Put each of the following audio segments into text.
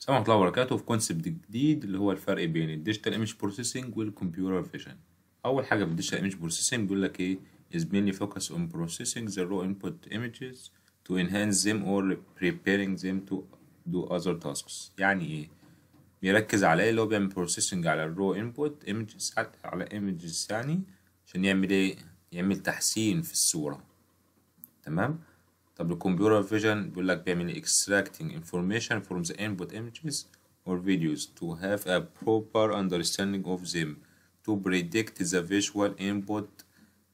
السلام ورحمة الله وبركاته في كونسبت جديد اللي هو الفرق بين الديجيتال ايمج بروسيسنج والكمبيوتر فيجن اول حاجه في الديجيتال ايمج بروسيسنج بيقول لك ايه is mainly focus on processing the raw input images to enhance them or preparing them to do other tasks يعني ايه بيركز على ايه اللي هو بيعمل بروسيسنج على الرو انبوت ايمجز على ايمجز يعني عشان يعمل ايه يعمل تحسين في الصوره تمام طب الكمبيوتر فيجن بيقول لك بيعمل extracting information from the input images or videos to have a proper understanding of them to predict the visual input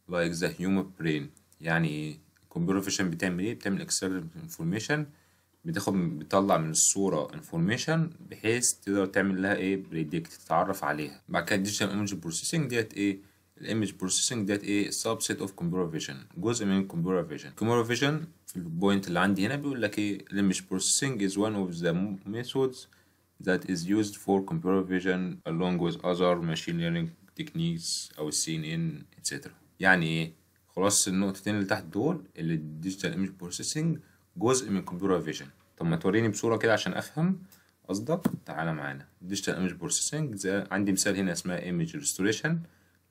like the human brain يعني ايه الكمبيوتر فيجن بتعمل ايه بتعمل extracting information بتاخد بتطلع من الصورة information بحيث تقدر تعمل لها ايه predict تتعرف عليها بعد كده digital image processing ديت ايه الايمج بروسيسنج ديت ايه سب سيت اوف كمبيوتر فيجن جزء من كمبيوتر فيجن كمبيوتر فيجن في البوينت اللي عندي هنا بيقول لك ايه الايمج بروسيسنج از وان اوف ذا ميثودز that is used for computer vision along with other machine learning techniques او CNN اتسترا يعني ايه خلاص النقطتين اللي تحت دول اللي الديجيتال ايمج بروسيسنج جزء من كمبيوتر فيجن طب ما توريني بصوره كده عشان افهم قصدك تعالى معانا ديجيتال ايمج بروسيسنج عندي مثال هنا اسمها ايمج ريستوريشن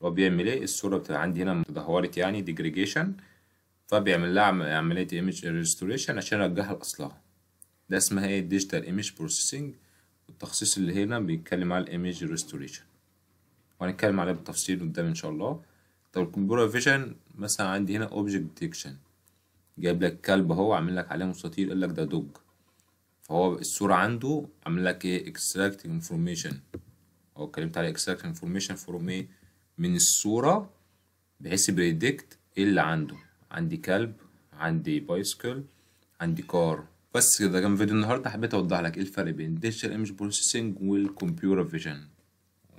هو بيعمل ايه الصورة بتبقى عندي هنا متدهورت يعني ديجريجيشن فبيعمل لها عملية ايمج ريستوريشن عشان ارجعها لاصلها ده اسمها ايه ديجيتال ايمج بروسيسنج التخصيص اللي هنا بيتكلم على الايمج ريستوريشن وهنتكلم عليه بالتفصيل قدام ان شاء الله طب الكمبيوتر فيجن مثلا عندي هنا اوبجكت ديتكشن جايب لك كلب اهو عامل لك عليه مستطيل قال لك ده دوج فهو الصورة عنده عامل لك ايه اكستراكت انفورميشن هو اتكلمت على اكستراكت انفورميشن فروم ايه من الصورة بحيث بريدكت ايه اللي عنده عندي كلب عندي بايسكل عندي كار بس كده كان فيديو النهارده حبيت اوضح لك ايه الفرق بين ديجيتال ايمج بروسيسنج والكمبيوتر فيجن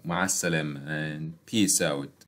مع السلامه بيس اوت